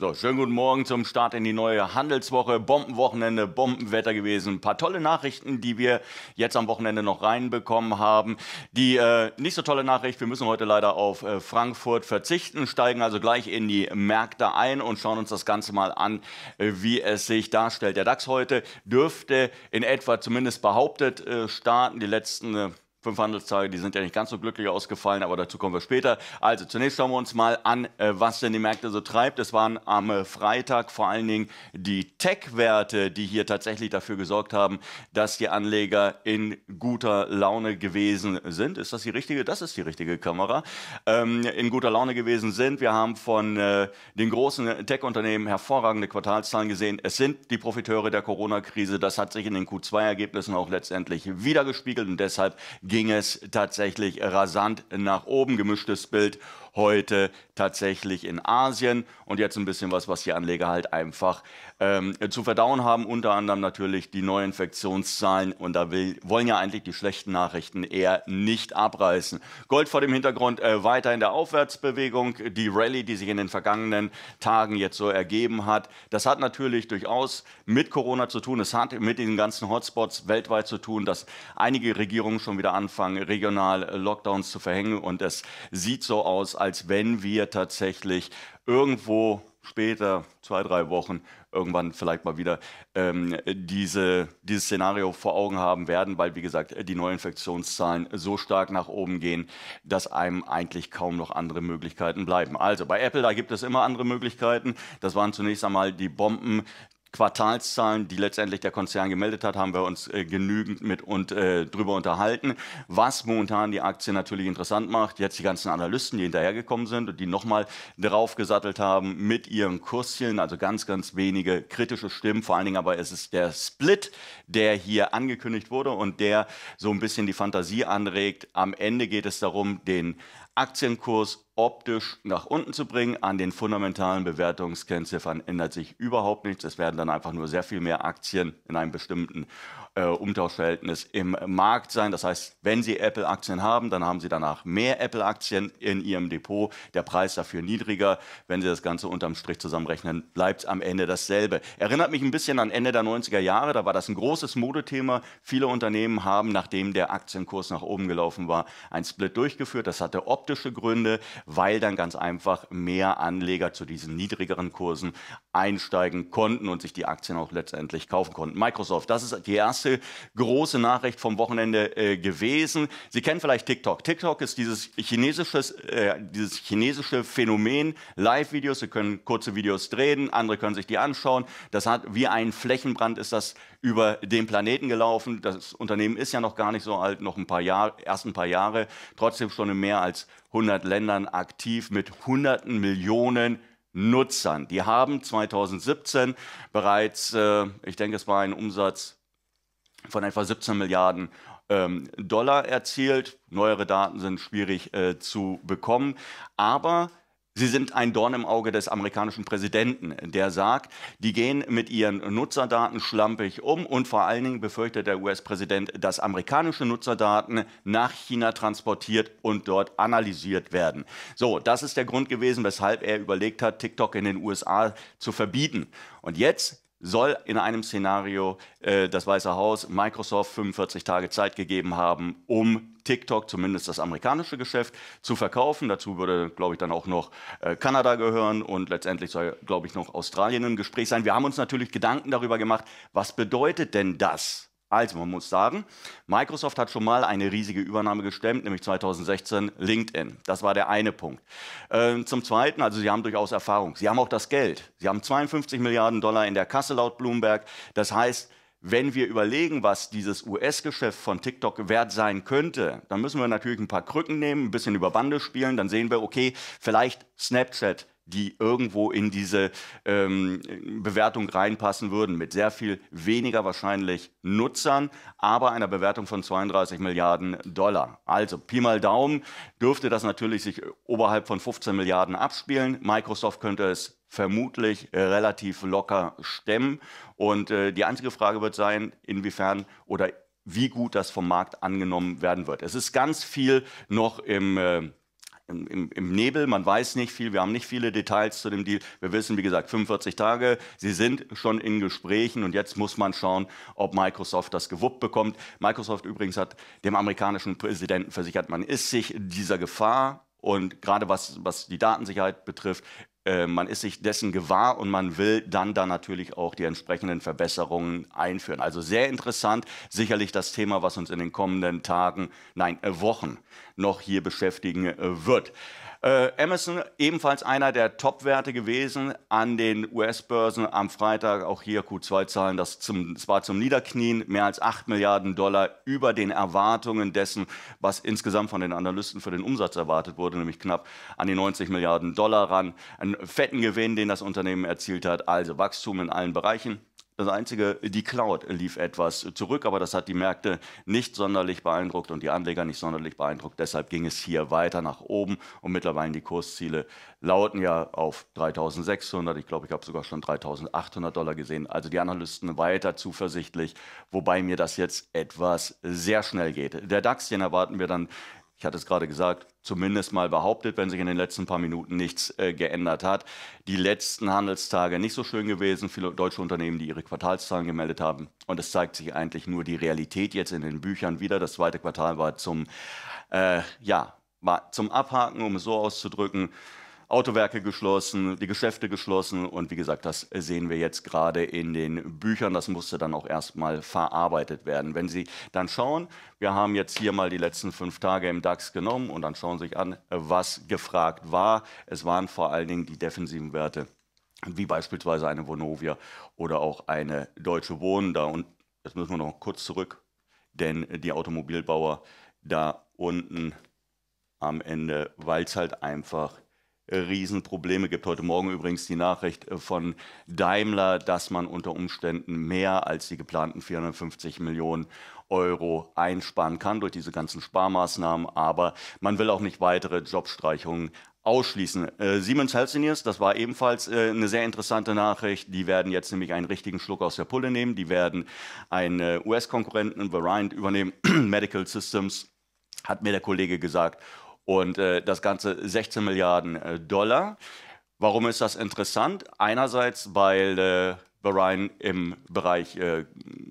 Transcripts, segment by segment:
So, schönen guten Morgen zum Start in die neue Handelswoche. Bombenwochenende, Bombenwetter gewesen. Ein paar tolle Nachrichten, die wir jetzt am Wochenende noch reinbekommen haben. Die äh, nicht so tolle Nachricht, wir müssen heute leider auf äh, Frankfurt verzichten, steigen also gleich in die Märkte ein und schauen uns das Ganze mal an, äh, wie es sich darstellt. Der DAX heute dürfte in etwa zumindest behauptet äh, starten. Die letzten Äh, fünf Handelstage, die sind ja nicht ganz so glücklich ausgefallen, aber dazu kommen wir später. Also zunächst schauen wir uns mal an, äh, was denn die Märkte so treibt. Es waren am äh, Freitag vor allen Dingen die Tech-Werte, die hier tatsächlich dafür gesorgt haben, dass die Anleger in guter Laune gewesen sind. Ist das die richtige? Das ist die richtige Kamera. Ähm, in guter Laune gewesen sind. Wir haben von äh, den großen Tech-Unternehmen hervorragende Quartalszahlen gesehen. Es sind die Profiteure der Corona-Krise. Das hat sich in den Q2-Ergebnissen auch letztendlich wiedergespiegelt und deshalb ging es tatsächlich rasant nach oben. Gemischtes Bild heute tatsächlich in Asien und jetzt ein bisschen was, was die Anleger halt einfach ähm, zu verdauen haben. Unter anderem natürlich die Neuinfektionszahlen und da will, wollen ja eigentlich die schlechten Nachrichten eher nicht abreißen. Gold vor dem Hintergrund äh, weiter in der Aufwärtsbewegung. Die Rallye, die sich in den vergangenen Tagen jetzt so ergeben hat, das hat natürlich durchaus mit Corona zu tun. Es hat mit den ganzen Hotspots weltweit zu tun, dass einige Regierungen schon wieder anfangen, regional Lockdowns zu verhängen und es sieht so aus, als wenn wir tatsächlich irgendwo später, zwei, drei Wochen, irgendwann vielleicht mal wieder ähm, diese, dieses Szenario vor Augen haben werden, weil, wie gesagt, die Neuinfektionszahlen so stark nach oben gehen, dass einem eigentlich kaum noch andere Möglichkeiten bleiben. Also bei Apple, da gibt es immer andere Möglichkeiten. Das waren zunächst einmal die Bomben, Quartalszahlen, die letztendlich der Konzern gemeldet hat, haben wir uns äh, genügend mit und äh, drüber unterhalten. Was momentan die Aktie natürlich interessant macht, jetzt die ganzen Analysten, die hinterhergekommen sind und die nochmal draufgesattelt haben mit ihren Kurschen, also ganz, ganz wenige kritische Stimmen. Vor allen Dingen aber ist es der Split, der hier angekündigt wurde und der so ein bisschen die Fantasie anregt. Am Ende geht es darum, den Aktienkurs optisch nach unten zu bringen. An den fundamentalen Bewertungskennziffern ändert sich überhaupt nichts. Es werden dann einfach nur sehr viel mehr Aktien in einem bestimmten äh, Umtauschverhältnis im Markt sein. Das heißt, wenn Sie Apple-Aktien haben, dann haben Sie danach mehr Apple-Aktien in Ihrem Depot, der Preis dafür niedriger. Wenn Sie das Ganze unterm Strich zusammenrechnen, bleibt am Ende dasselbe. Erinnert mich ein bisschen an Ende der 90er Jahre, da war das ein großes Modethema. Viele Unternehmen haben, nachdem der Aktienkurs nach oben gelaufen war, ein Split durchgeführt. Das hatte optische Gründe, weil dann ganz einfach mehr Anleger zu diesen niedrigeren Kursen einsteigen konnten und sich die Aktien auch letztendlich kaufen konnten. Microsoft, das ist die erste Marcel. Große Nachricht vom Wochenende äh, gewesen. Sie kennen vielleicht TikTok. TikTok ist dieses, chinesisches, äh, dieses chinesische Phänomen. Live-Videos, Sie können kurze Videos drehen, andere können sich die anschauen. Das hat wie ein Flächenbrand ist das über den Planeten gelaufen. Das Unternehmen ist ja noch gar nicht so alt, noch ein paar Jahre, erst ein paar Jahre. Trotzdem schon in mehr als 100 Ländern aktiv mit hunderten Millionen Nutzern. Die haben 2017 bereits, äh, ich denke, es war ein Umsatz von etwa 17 Milliarden ähm, Dollar erzielt. Neuere Daten sind schwierig äh, zu bekommen, aber Sie sind ein Dorn im Auge des amerikanischen Präsidenten, der sagt, die gehen mit ihren Nutzerdaten schlampig um und vor allen Dingen befürchtet der US-Präsident, dass amerikanische Nutzerdaten nach China transportiert und dort analysiert werden. So, das ist der Grund gewesen, weshalb er überlegt hat, TikTok in den USA zu verbieten. Und jetzt soll in einem Szenario äh, das Weiße Haus Microsoft 45 Tage Zeit gegeben haben, um TikTok, zumindest das amerikanische Geschäft, zu verkaufen. Dazu würde, glaube ich, dann auch noch äh, Kanada gehören und letztendlich soll, glaube ich, noch Australien im Gespräch sein. Wir haben uns natürlich Gedanken darüber gemacht, was bedeutet denn das? Also man muss sagen, Microsoft hat schon mal eine riesige Übernahme gestemmt, nämlich 2016 LinkedIn. Das war der eine Punkt. Ähm, zum Zweiten, also Sie haben durchaus Erfahrung. Sie haben auch das Geld. Sie haben 52 Milliarden Dollar in der Kasse laut Bloomberg. Das heißt, wenn wir überlegen, was dieses US-Geschäft von TikTok wert sein könnte, dann müssen wir natürlich ein paar Krücken nehmen, ein bisschen über Bande spielen, dann sehen wir, okay, vielleicht Snapchat die irgendwo in diese ähm, Bewertung reinpassen würden, mit sehr viel weniger wahrscheinlich Nutzern, aber einer Bewertung von 32 Milliarden Dollar. Also Pi mal Daumen dürfte das natürlich sich oberhalb von 15 Milliarden abspielen. Microsoft könnte es vermutlich relativ locker stemmen. Und äh, die einzige Frage wird sein, inwiefern oder wie gut das vom Markt angenommen werden wird. Es ist ganz viel noch im... Äh, im, im, Nebel, man weiß nicht viel, wir haben nicht viele Details zu dem Deal. Wir wissen, wie gesagt, 45 Tage, sie sind schon in Gesprächen und jetzt muss man schauen, ob Microsoft das gewuppt bekommt. Microsoft übrigens hat dem amerikanischen Präsidenten versichert, man ist sich dieser Gefahr und gerade was, was die Datensicherheit betrifft, äh, man ist sich dessen gewahr und man will dann da natürlich auch die entsprechenden Verbesserungen einführen. Also sehr interessant, sicherlich das Thema, was uns in den kommenden Tagen, nein, äh, Wochen noch hier beschäftigen äh, wird. Äh, Amazon ebenfalls einer der Top-Werte gewesen an den US-Börsen am Freitag, auch hier Q2-Zahlen, das, zum, das war zum Niederknien, mehr als 8 Milliarden Dollar über den Erwartungen dessen, was insgesamt von den Analysten für den Umsatz erwartet wurde, nämlich knapp an die 90 Milliarden Dollar ran. Einen fetten Gewinn, den das Unternehmen erzielt hat, also Wachstum in allen Bereichen. Das Einzige, die Cloud lief etwas zurück, aber das hat die Märkte nicht sonderlich beeindruckt und die Anleger nicht sonderlich beeindruckt. Deshalb ging es hier weiter nach oben und mittlerweile die Kursziele lauten ja auf 3600. Ich glaube, ich habe sogar schon 3800 Dollar gesehen. Also die Analysten weiter zuversichtlich, wobei mir das jetzt etwas sehr schnell geht. Der DAX, den erwarten wir dann ich hatte es gerade gesagt, zumindest mal behauptet, wenn sich in den letzten paar Minuten nichts äh, geändert hat. Die letzten Handelstage nicht so schön gewesen, viele deutsche Unternehmen, die ihre Quartalszahlen gemeldet haben. Und es zeigt sich eigentlich nur die Realität jetzt in den Büchern wieder. Das zweite Quartal war zum, äh, ja, war zum Abhaken, um es so auszudrücken. Autowerke geschlossen, die Geschäfte geschlossen und wie gesagt, das sehen wir jetzt gerade in den Büchern. Das musste dann auch erstmal verarbeitet werden. Wenn Sie dann schauen, wir haben jetzt hier mal die letzten fünf Tage im DAX genommen und dann schauen Sie sich an, was gefragt war. Es waren vor allen Dingen die defensiven Werte wie beispielsweise eine Vonovia oder auch eine Deutsche Wohnen. Da und jetzt müssen wir noch kurz zurück, denn die Automobilbauer da unten am Ende, weil es halt einfach Riesenprobleme gibt. Heute Morgen übrigens die Nachricht äh, von Daimler, dass man unter Umständen mehr als die geplanten 450 Millionen Euro einsparen kann durch diese ganzen Sparmaßnahmen. Aber man will auch nicht weitere Jobstreichungen ausschließen. Äh, Siemens Healthineers, das war ebenfalls äh, eine sehr interessante Nachricht. Die werden jetzt nämlich einen richtigen Schluck aus der Pulle nehmen. Die werden einen äh, US-Konkurrenten, Variant, übernehmen, Medical Systems, hat mir der Kollege gesagt. Und äh, das Ganze 16 Milliarden äh, Dollar. Warum ist das interessant? Einerseits, weil äh, Bahrain im Bereich äh,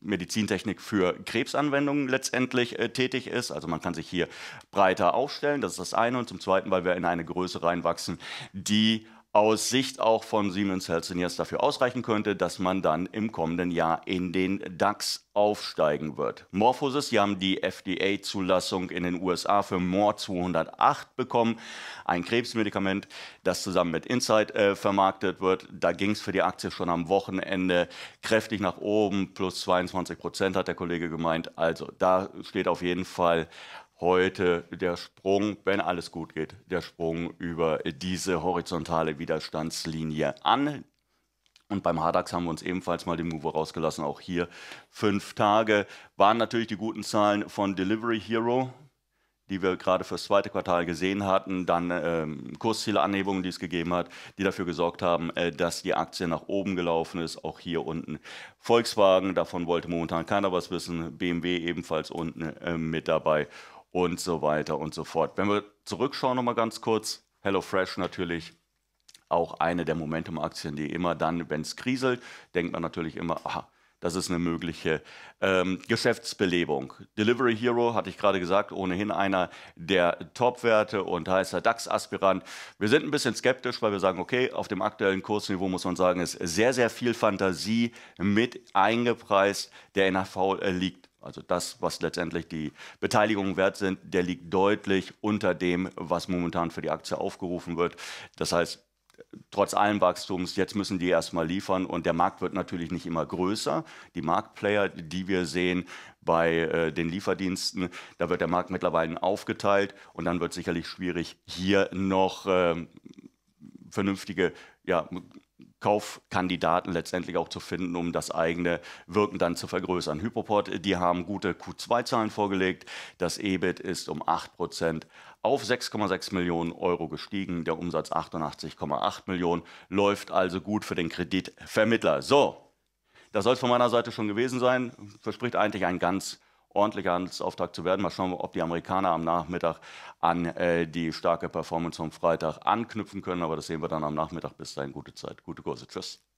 Medizintechnik für Krebsanwendungen letztendlich äh, tätig ist. Also man kann sich hier breiter aufstellen, das ist das eine. Und zum Zweiten, weil wir in eine Größe reinwachsen, die aus Sicht auch von Siemens jetzt dafür ausreichen könnte, dass man dann im kommenden Jahr in den DAX aufsteigen wird. Morphosis, die haben die FDA-Zulassung in den USA für MOR 208 bekommen, ein Krebsmedikament, das zusammen mit Insight äh, vermarktet wird. Da ging es für die Aktie schon am Wochenende kräftig nach oben, plus 22 Prozent hat der Kollege gemeint. Also da steht auf jeden Fall heute der Sprung, wenn alles gut geht, der Sprung über diese horizontale Widerstandslinie an. Und beim Hardax haben wir uns ebenfalls mal den Move rausgelassen, auch hier fünf Tage. Waren natürlich die guten Zahlen von Delivery Hero, die wir gerade fürs zweite Quartal gesehen hatten, dann ähm, Kurszielanhebungen, die es gegeben hat, die dafür gesorgt haben, äh, dass die Aktie nach oben gelaufen ist, auch hier unten. Volkswagen, davon wollte momentan keiner was wissen, BMW ebenfalls unten äh, mit dabei und so weiter und so fort. Wenn wir zurückschauen nochmal ganz kurz, HelloFresh natürlich auch eine der Momentum-Aktien, die immer dann, wenn es kriselt, denkt man natürlich immer, aha, das ist eine mögliche ähm, Geschäftsbelebung. Delivery Hero, hatte ich gerade gesagt, ohnehin einer der Top-Werte und heißt heißer DAX-Aspirant. Wir sind ein bisschen skeptisch, weil wir sagen, okay, auf dem aktuellen Kursniveau muss man sagen, ist sehr, sehr viel Fantasie mit eingepreist. Der NHV äh, liegt also das, was letztendlich die Beteiligungen wert sind, der liegt deutlich unter dem, was momentan für die Aktie aufgerufen wird. Das heißt, trotz allen Wachstums, jetzt müssen die erstmal liefern und der Markt wird natürlich nicht immer größer. Die Marktplayer, die wir sehen bei äh, den Lieferdiensten, da wird der Markt mittlerweile aufgeteilt und dann wird sicherlich schwierig, hier noch äh, vernünftige ja, Kaufkandidaten letztendlich auch zu finden, um das eigene Wirken dann zu vergrößern. Hypoport, die haben gute Q2-Zahlen vorgelegt. Das EBIT ist um 8% auf 6,6 Millionen Euro gestiegen. Der Umsatz 88,8 Millionen. Läuft also gut für den Kreditvermittler. So, das soll es von meiner Seite schon gewesen sein. Verspricht eigentlich ein ganz ordentlicher Handelsauftrag zu werden. Mal schauen, ob die Amerikaner am Nachmittag an äh, die starke Performance vom Freitag anknüpfen können. Aber das sehen wir dann am Nachmittag. Bis dahin, gute Zeit, gute Kurse. Tschüss.